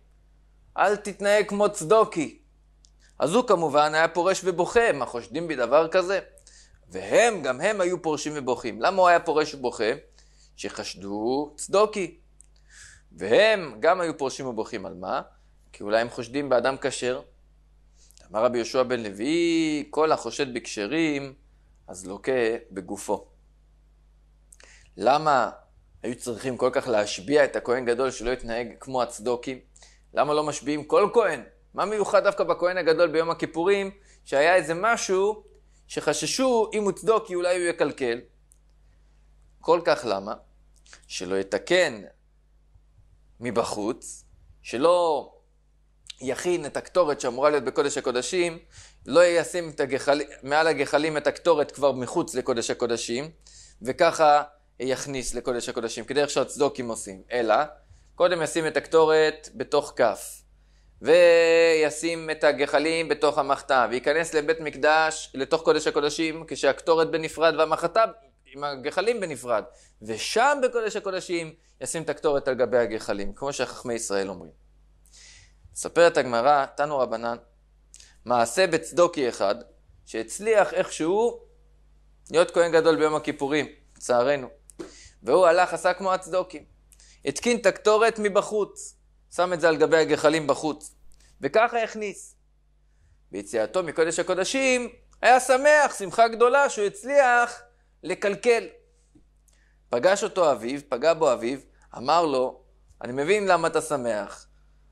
אל תתנהג כמו צדוקי. אז הוא כמובן היה פורש ובוכה, מה חושדים בדבר כזה? והם, גם הם היו פורשים ובוכים. למה הוא היה פורש ובוכה? שחשדו צדוקי. והם גם היו פורשים ובוכים, על מה? כי אולי הם חושדים באדם כשר. אמר רבי יהושע בן לוי, כל החושד בכשרים, אז לוקה בגופו. למה היו צריכים כל כך להשביע את הכהן גדול שלא יתנהג כמו הצדוקים? למה לא משביעים כל כהן? מה מיוחד דווקא בכהן הגדול ביום הכיפורים, שהיה איזה משהו שחששו אם הוא צדוק כי אולי הוא יקלקל? כל כך למה? שלא יתקן מבחוץ, שלא יכין את הקטורת שאמורה להיות בקודש הקודשים, לא ישים את הגחל, מעל הגחלים את הקטורת כבר מחוץ לקודש הקודשים, וככה יכניס לקודש הקודשים, כדרך שהצדוקים עושים, אלא קודם ישים את הקטורת בתוך כף, וישים את הגחלים בתוך המחתה, וייכנס לבית מקדש, לתוך קודש הקודשים, כשהקטורת בנפרד והמחתה עם הגחלים בנפרד, ושם בקודש הקודשים ישים את הקטורת על גבי הגחלים, כמו שחכמי ישראל אומרים. מספרת הגמרא, תנו רבנן, מעשה בצדוקי אחד, שהצליח איכשהו להיות כהן גדול ביום הכיפורים, לצערנו. והוא הלך, עשה כמו הצדוקים. התקין את הקטורת מבחוץ, שם את זה על גבי הגחלים בחוץ, וככה הכניס. ביציאתו מקודש הקודשים היה שמח, שמחה גדולה שהוא הצליח לקלקל. פגש אותו אביו, פגע בו אביו, אמר לו, אני מבין למה אתה שמח,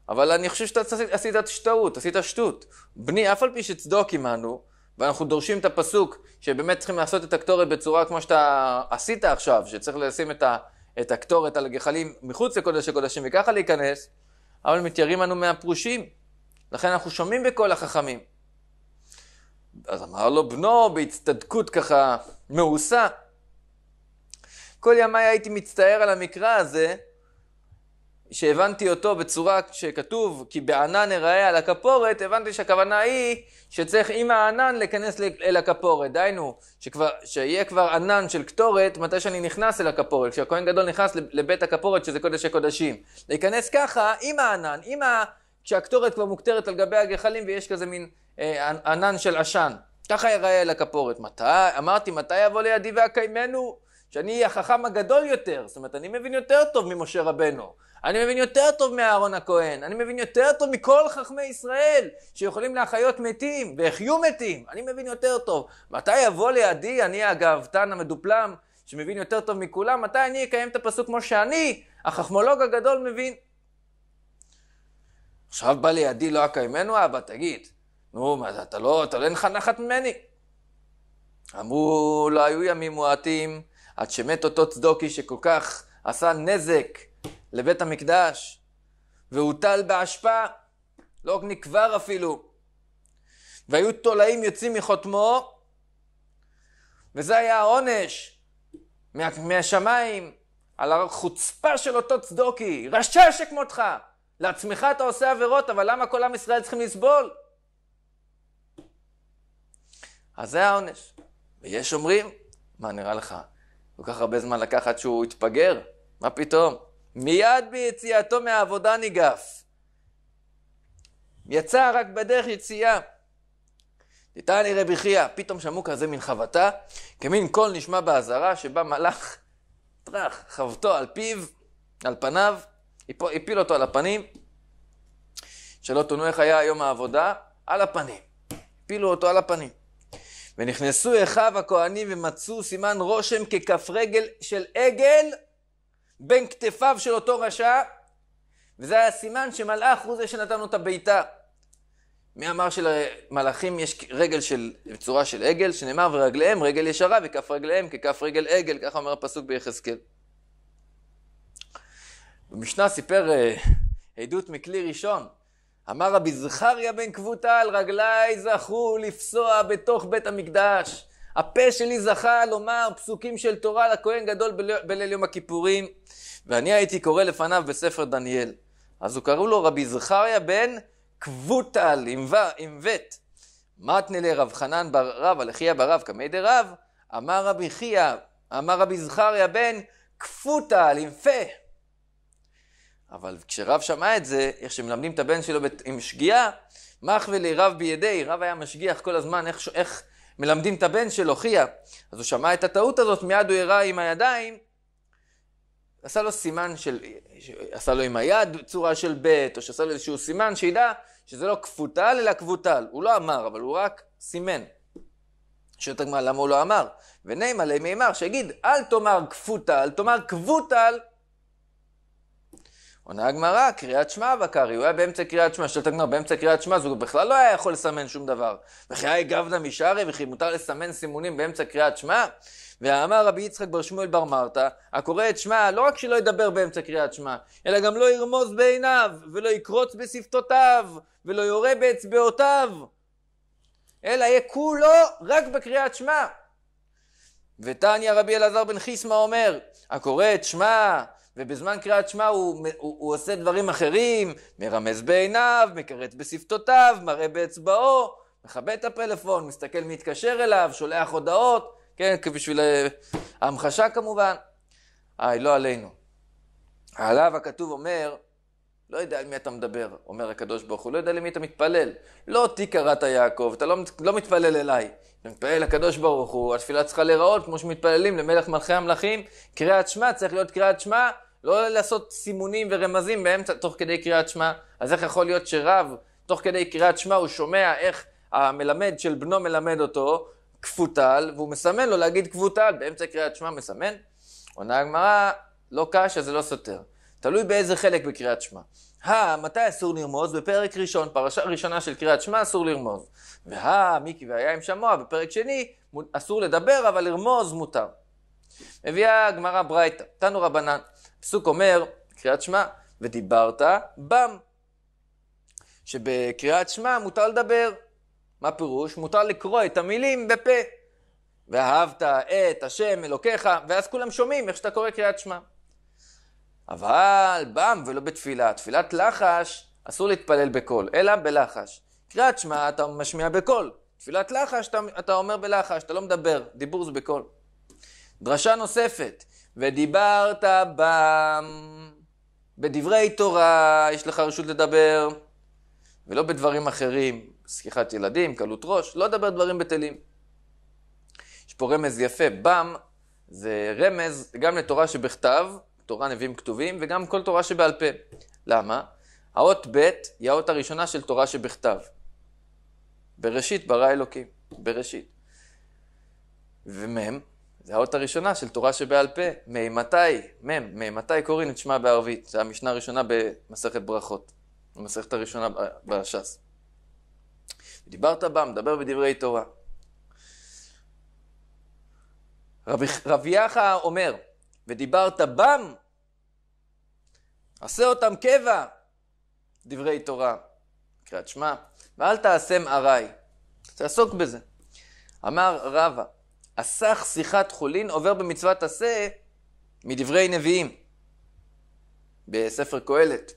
אבל אני חושב שאתה עשית שטעות, עשית שטות. בני, אף על פי שצדוק עמנו, ואנחנו דורשים את הפסוק שבאמת צריכים לעשות את הקטורת בצורה כמו שאתה עשית עכשיו, שצריך לשים את ה... את הקטורת על הגחלים מחוץ לקודש הקודשים וככה להיכנס, אבל מתיירים אנו מהפרושים. לכן אנחנו שומעים בקול החכמים. אז אמר לו בנו בהצטדקות ככה מעושה, כל ימיי הייתי מצטער על המקרא הזה, שהבנתי אותו בצורה שכתוב, כי בענן אראה על הכפורת, הבנתי שהכוונה היא שצריך עם הענן להיכנס אל הכפורת. דהיינו, שכבר, שיהיה כבר ענן של קטורת מתי שאני נכנס אל הכפורת, כשהכהן גדול נכנס לבית הכפורת שזה קודש הקודשים. להיכנס ככה עם הענן, עם ה... כשהקטורת כבר מוקטרת על גבי הגחלים ויש כזה מין אה, ענן של עשן. ככה יראה אל הכפורת. מתי? אמרתי, מתי יבוא לידי ואקיימנו? שאני החכם הגדול יותר, זאת אומרת, אני מבין יותר טוב ממשה רבנו, אני מבין יותר טוב מאהרון הכהן, אני מבין יותר טוב מכל חכמי ישראל שיכולים להחיות מתים והחיו מתים, אני מבין יותר טוב. מתי יבוא לידי, אני הגאוותן המדופלם, שמבין יותר טוב מכולם, מתי אני אקיים את הפסוק כמו שאני, החכמולוג הגדול מבין? עכשיו בא לידי לא אקיימנו, אבא, תגיד, נו, מה זה, אתה לא, אתה לא אין לך נחת ממני. אמרו, לא היו ימים מועטים. עד שמת אותו צדוקי שכל כך עשה נזק לבית המקדש, והוטל באשפה, לא נקבר אפילו. והיו תולעים יוצאים מחותמו, וזה היה העונש מה, מהשמיים על החוצפה של אותו צדוקי, רשע שכמותך. לעצמך אתה עושה עבירות, אבל למה כל עם ישראל צריכים לסבול? אז זה העונש. ויש אומרים, מה נראה לך? כל כך הרבה זמן לקח עד שהוא התפגר? מה פתאום? מיד ביציאתו מהעבודה ניגף. יצא רק בדרך יציאה. ניתני רבי חייא, פתאום שמעו כזה מן חבטה, כמין קול נשמע באזהרה, שבה מלאך טרח, חבטו על פיו, על פניו, הפיל אותו על הפנים. שלא תונו איך היה יום העבודה, על הפנים. הפילו אותו על הפנים. ונכנסו אחיו הכהנים ומצאו סימן רושם ככף רגל של עגל בין כתפיו של אותו רשע, וזה היה סימן שמלאך הוא זה שנתן לו את הבעיטה. מי אמר שלמלאכים יש רגל של, בצורה של עגל, שנאמר ורגליהם רגל ישרה וכף רגליהם ככף רגל עגל, ככה אומר הפסוק ביחזקאל. במשנה סיפר אה, עדות מכלי ראשון, אמר רבי זכריה בן על רגלי זכו לפסוע בתוך בית המקדש. הפה שלי זכה לומר פסוקים של תורה לכהן גדול בליל יום הכיפורים, ואני הייתי קורא לפניו בספר דניאל. אז הוא קראו לו רבי זכריה בן קבוטל, עם, ו, עם ו. מתנה לרב חנן בר רב, הלחייה ברב כמי דרב, אמר רבי חייא, אמר רבי זכריה בן כפותל, עם פה. אבל כשרב שמע את זה, איך שמלמדים את הבן שלו בת... עם שגיאה, מח ולי רב בידי, רב היה משגיח כל הזמן איך, איך מלמדים את הבן שלו, חייא. אז הוא שמע את הטעות הזאת, מיד הוא הראה עם הידיים, עשה לו סימן של, עשה לו עם היד צורה של ב', או שעשה לו איזשהו סימן שידע שזה לא כפותל אלא כבוטל. הוא לא אמר, אבל הוא רק סימן. שואל את הגמרא למה הוא לא אמר? ונימה למימר שיגיד אל תאמר כפותל, תאמר כבוטל עונה הגמרא, קריאת שמע וקרעי, הוא היה באמצע קריאת שמע, שאלת הגמרא, באמצע קריאת שמע, אז הוא בכלל לא היה יכול לסמן שום דבר. וכי היה גבדה משערי, וכי מותר לסמן סימונים באמצע קריאת שמע? ואמר רבי יצחק בר שמואל בר מרתא, הקורא את שמע, לא רק שלא ידבר באמצע קריאת שמע, אלא גם לא ירמוז בעיניו, ולא יקרוץ בשפתותיו, ולא יורה באצבעותיו, אלא יהיה כולו רק בקריאת שמע. ותניא רבי אלעזר בן חיסמא אומר, הקורא את שמע, ובזמן קריאת שמע הוא, הוא, הוא עושה דברים אחרים, מרמז בעיניו, מקרץ בשפתותיו, מראה באצבעו, מכבה את הפלאפון, מסתכל מי התקשר אליו, שולח הודעות, כן, בשביל אה, ההמחשה כמובן. היי, לא עלינו. עליו הכתוב אומר, לא יודע על מי אתה מדבר, אומר הקדוש ברוך הוא, לא יודע למי אתה מתפלל. לא אותי קראת יעקב, אתה לא, לא מתפלל אליי. אתה מתפלל לקדוש ברוך הוא, התפילה צריכה להיראות כמו שמתפללים למלך מלכי המלכים. קריאת שמע צריך להיות קריאת שמע לא לעשות סימונים ורמזים באמצע, תוך כדי קריאת שמע. אז איך יכול להיות שרב, תוך כדי קריאת שמע, הוא שומע איך המלמד של בנו מלמד אותו, כפותל, והוא מסמן לו להגיד כפותל, באמצע קריאת שמע מסמן? עונה הגמרא, לא קשה, זה לא סותר. תלוי באיזה חלק בקריאת שמע. הא, מתי אסור לרמוז? בפרק ראשון, פרשה ראשונה של קריאת שמע אסור לרמוז. והא, מיקי והיה עם שמוע, בפרק שני אסור לדבר, אבל לרמוז מותר. מביאה הגמרא ברייתא, תנו רבנן, הפסוק אומר, קריאת שמע, ודיברת בם. שבקריאת שמע מותר לדבר. מה פירוש? מותר לקרוא את המילים בפה. ואהבת את השם אלוקיך, ואז כולם שומעים איך שאתה קורא קריאת שמע. אבל בם ולא בתפילה. תפילת לחש, אסור להתפלל בקול, אלא בלחש. קריאת שמע אתה משמיע בקול. תפילת לחש אתה, אתה אומר בלחש, אתה לא מדבר. דיבור זה בקול. דרשה נוספת, ודיברת בם. בדברי תורה יש לך רשות לדבר, ולא בדברים אחרים, שיחת ילדים, קלות ראש, לא לדבר דברים בטלים. יש פה רמז יפה, בם זה רמז גם לתורה שבכתב, תורה נביאים כתובים, וגם כל תורה שבעל פה. למה? האות ב' היא האות הראשונה של תורה שבכתב. בראשית ברא אלוקים, בראשית. ומם, זה האות הראשונה של תורה שבעל פה, מימתי, מ', מימתי קוראים את שמה בערבית, זה המשנה הראשונה במסכת ברכות, המסכת הראשונה בש"ס. דיברת בה, מדבר בדברי תורה. רב, רבי יחא אומר, ודיברת בם, עשה אותם קבע, דברי תורה, קריאת שמע, ואל תעשם ארעי, תעסוק בזה. אמר רבא, הסך שיחת חולין עובר במצוות עשה מדברי נביאים בספר קהלת.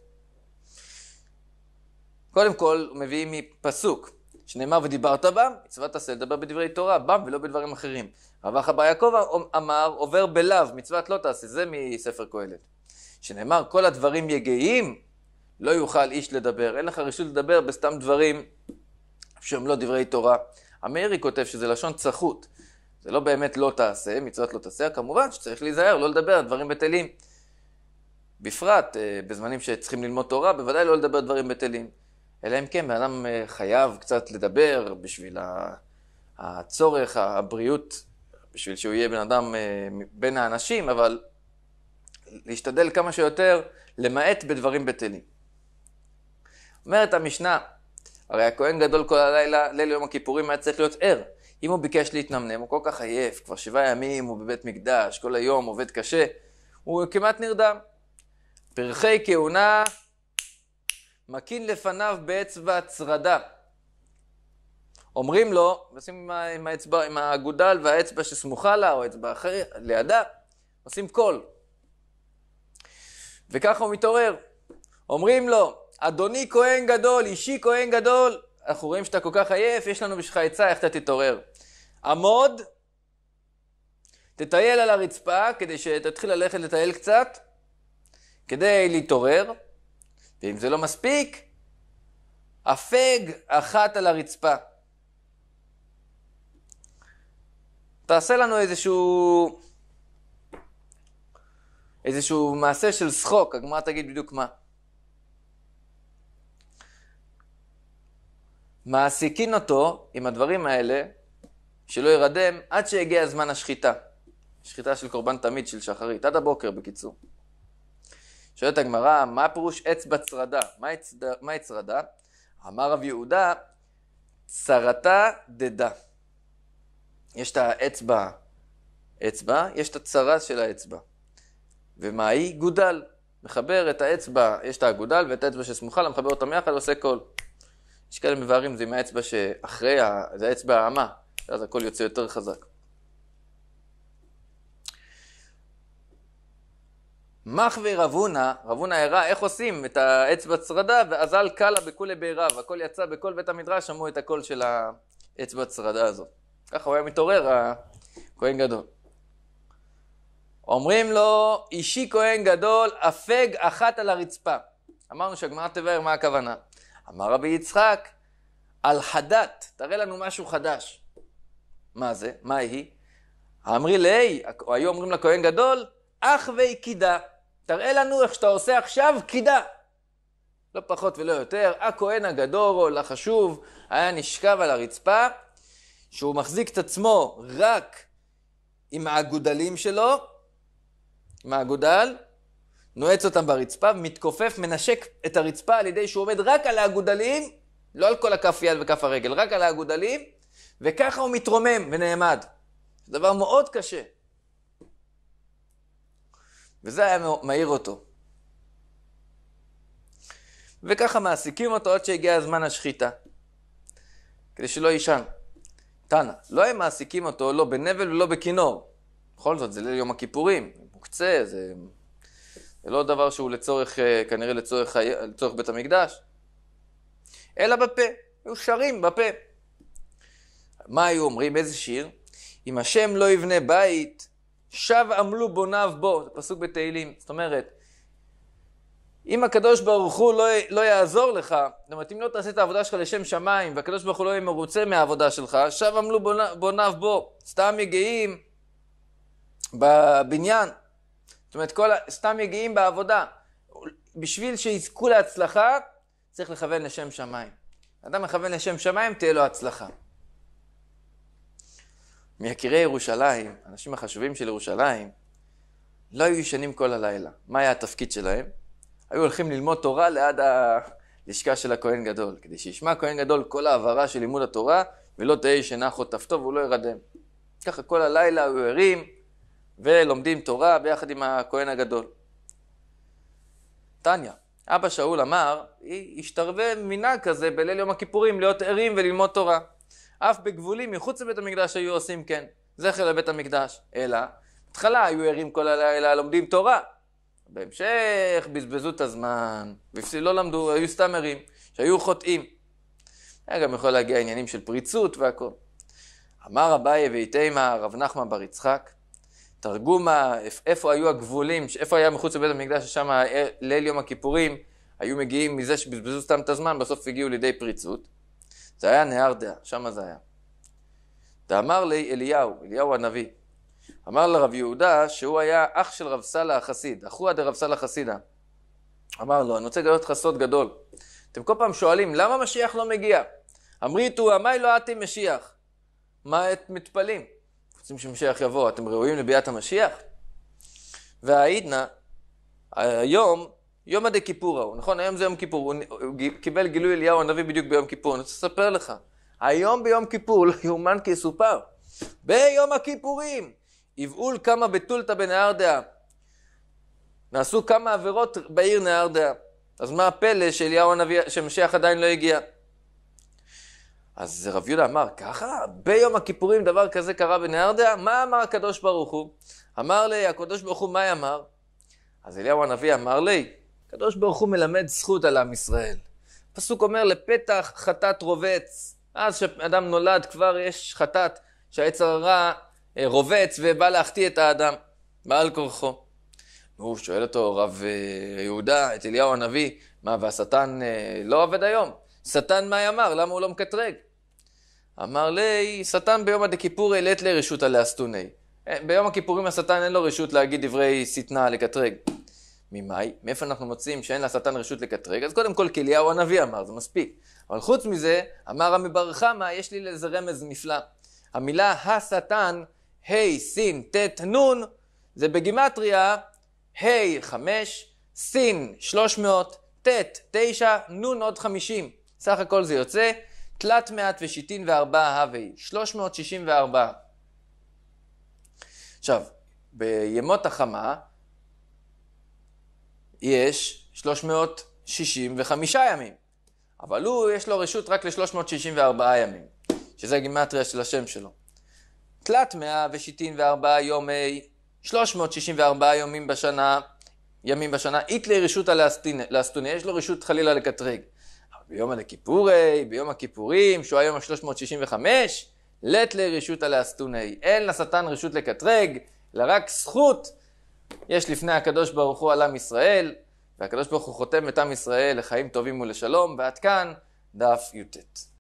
קודם כל, הוא מביא מפסוק שנאמר ודיברת בם, מצוות עשה לדבר בדברי תורה, בם ולא בדברים אחרים. רב אחא בר יעקב אמר עובר בלאו, מצוות לא תעשה, זה מספר קהלת. שנאמר כל הדברים יגעים, לא יוכל איש לדבר. אין לך רשות לדבר בסתם דברים שהם לא דברי תורה. המאירי כותב שזה לשון צחות. זה לא באמת לא תעשה, מצוות לא תעשה, כמובן שצריך להיזהר, לא לדבר על דברים בטלים. בפרט אה, בזמנים שצריכים ללמוד תורה, בוודאי לא לדבר על דברים בטלים. אלא אם כן, בן אדם אה, חייב קצת לדבר בשביל הצורך, הבריאות, בשביל שהוא יהיה בן אדם אה, בין האנשים, אבל להשתדל כמה שיותר למעט בדברים בטלים. אומרת המשנה, הרי הכהן גדול כל הלילה, ליל יום הכיפורים היה צריך להיות ער. אם הוא ביקש להתנמנם, הוא כל כך עייף, כבר שבעה ימים הוא בבית מקדש, כל היום עובד קשה, הוא כמעט נרדם. פרחי כהונה, מקין לפניו באצבע צרדה. אומרים לו, עושים עם, עם האצבע, עם האגודל והאצבע שסמוכה לה, או אצבע אחרת, לידה, עושים קול. וככה הוא מתעורר. אומרים לו, אדוני כהן גדול, אישי כהן גדול, אנחנו רואים שאתה כל כך עייף, יש לנו בשבילך עצה איך אתה תתעורר. עמוד, תטייל על הרצפה כדי שתתחיל ללכת לטייל קצת, כדי להתעורר, ואם זה לא מספיק, אפג אחת על הרצפה. תעשה לנו איזשהו... איזשהו מעשה של שחוק, הגמרא תגיד בדיוק מה. מעסיקין אותו עם הדברים האלה, שלא ירדם, עד שהגיע זמן השחיטה. שחיטה של קורבן תמיד, של שחרית, עד הבוקר בקיצור. שואלת הגמרא, מה פירוש עץ בצרדה? מהי צרדה? אמר רב יהודה, צרתה דדה. יש את האצבע, אצבע, יש את הצרה של האצבע. ומה היא? גודל. מחבר את האצבע, יש את האגודל ואת האצבע שסמוכה לה, מחבר אותם יחד ועושה קול. יש כאלה מבארים זה עם האצבע שאחרי, ה... זה האצבע האמה, אז הכל יוצא יותר חזק. מחווה רבונה, רבונה הראה איך עושים את האצבע צרדה, ואזל קלה בכולי בעיריו, הכל יצא בכל בית המדרש, שמעו את הקול של האצבע צרדה הזאת. ככה הוא היה מתעורר, הכהן גדול. אומרים לו, אישי כהן גדול, אפג אחת על הרצפה. אמרנו שהגמרא תבהר מה הכוונה. אמר רבי יצחק, על חדת, תראה לנו משהו חדש. מה זה? מה היא? אמרי להי, היו אומרים לכהן גדול, אח ואי תראה לנו איך שאתה עושה עכשיו קידה. לא פחות ולא יותר, הכהן הגדול, החשוב, היה נשכב על הרצפה, שהוא מחזיק את עצמו רק עם האגודלים שלו, עם האגודל, נועץ אותם ברצפה, מתכופף, מנשק את הרצפה על ידי שהוא עומד רק על האגודלים, לא על כל הכף יד וכף הרגל, רק על האגודלים, וככה הוא מתרומם ונעמד. זה דבר מאוד קשה. וזה היה מעיר אותו. וככה מעסיקים אותו עד שהגיע הזמן השחיטה. כדי שלא יישן. תנא, לא הם מעסיקים אותו לא בנבל ולא בכינור. בכל זאת, זה ליל יום הכיפורים, מוקצה, זה לא דבר שהוא לצורך, אה, כנראה לצורך, לצורך בית המקדש, אלא בפה, היו שרים בפה. מה היו אומרים? איזה שיר? אם השם לא יבנה בית, שב עמלו בוניו בו, זה פסוק בתהילים. זאת אומרת, אם הקדוש ברוך הוא לא, לא יעזור לך, זאת אומרת, אם לא תעשה את העבודה שלך לשם שמיים, והקדוש ברוך הוא לא יהיה מרוצה מהעבודה שלך, שב עמלו בוניו בו, סתם יגעים בבניין. זאת אומרת, כל, ה... סתם מגיעים בעבודה. בשביל שיזכו להצלחה, צריך לכוון לשם שמיים. אדם מכוון לשם שמיים, תהיה לו הצלחה. מיקירי ירושלים, האנשים החשובים של ירושלים, לא היו ישנים כל הלילה. מה היה התפקיד שלהם? היו הולכים ללמוד תורה ליד הלשכה של הכהן גדול, כדי שישמע הכהן גדול כל העברה של לימוד התורה, ולא תהיה ישנה חוטפתו והוא לא ירדם. ככה כל הלילה היו ערים, ולומדים תורה ביחד עם הכהן הגדול. טניה, אבא שאול אמר, היא השתרווה מנהג כזה בליל יום הכיפורים להיות ערים וללמוד תורה. אף בגבולים מחוץ לבית המקדש היו עושים כן, זכר לבית המקדש. אלא, בהתחלה היו ערים כל הלילה, לומדים תורה. בהמשך בזבזו את הזמן, בפסיל לא למדו, היו סתם ערים, שהיו חוטאים. היה גם יכול להגיע עניינים של פריצות והכל. אמר אביי ואיתימה רב נחמן בר יצחק, תרגומה, איפה היו הגבולים, איפה היה מחוץ לבית המקדש, ששם אה, ליל יום הכיפורים, היו מגיעים מזה שבזבזו סתם את הזמן, בסוף הגיעו לידי פריצות. זה היה נהר דעה, שם זה היה. דאמר לי אליהו, אליהו הנביא, אמר לרב יהודה שהוא היה אח של רב סלה החסיד, אחוה דרב סלה חסידה. אמר לו, אני רוצה לגלות לך סוד גדול. אתם כל פעם שואלים, למה משיח לא מגיע? אמריתו, עמי לא אתי משיח. מה את מתפלאים? רוצים שמשיח יבוא, אתם ראויים לביאת המשיח? והעידנא, היום, יום עדי כיפור ההוא, נכון? היום זה יום כיפור, הוא, הוא קיבל גילוי אליהו הנביא בדיוק ביום כיפור, אני רוצה לספר לך. היום ביום כיפור לא יאומן כי יסופר. ביום הכיפורים, יבעול כמה בתולתא בנהרדעה. נעשו כמה עבירות בעיר נהרדעה. אז מה הפלא שאליהו הנביא, שמשיח עדיין לא הגיע? אז רב יהודה אמר, ככה? ביום הכיפורים דבר כזה קרה בנהרדע? מה אמר הקדוש ברוך הוא? אמר לי, הקדוש ברוך הוא, מה אמר? אז אליהו הנביא אמר לי, הקדוש ברוך הוא מלמד זכות על עם ישראל. הפסוק אומר, לפתח חטאת רובץ. אז כשאדם נולד כבר יש חטאת שהעץ הרע אה, רובץ ובא להחטיא את האדם, בעל כורחו. נו, שואל אותו רב אה, יהודה, את אליהו הנביא, מה, והשטן אה, לא עובד היום? שטן מה יאמר? למה הוא לא מקטרג? אמר לי, שטן ביומא דכיפור העלית לי רשותא לאסתוני. אה, ביום הכיפורים השטן אין לו רשות להגיד דברי שטנה, לקטרג. ממאי? מאיפה אנחנו מוצאים שאין לשטן רשות לקטרג? אז קודם כל כליהו הנביא אמר, זה מספיק. אבל חוץ מזה, אמר רמי בר חמא, יש לי לזה רמז נפלא. המילה השטן, ה' ס ט נ', זה בגימטריה ה' חמש, ס שלוש מאות, ט תשע, נ' עוד חמישים. סך הכל זה יוצא תלת מעט ושיטין וארבעה הווי, 364. עכשיו, בימות החמה יש 365 ימים, אבל הוא יש לו רשות רק ל-364 ימים, שזה גימטריה של השם שלו. תלת מאה ושיטין וארבעה יומי, 364 יומים בשנה, ימים בשנה, איתלי רשותא הלאסטוניה, יש לו רשות חלילה לקטרג. ביום הלכיפורי, ביום הכיפורים, שהוא היום ה-365, לט לרשותא לאסתוני. אין לשטן רשות לקטרג, אלא רק זכות יש לפני הקדוש ברוך הוא על עם ישראל, והקדוש ברוך הוא חותם את עם ישראל לחיים טובים ולשלום, ועד כאן דף י"ט.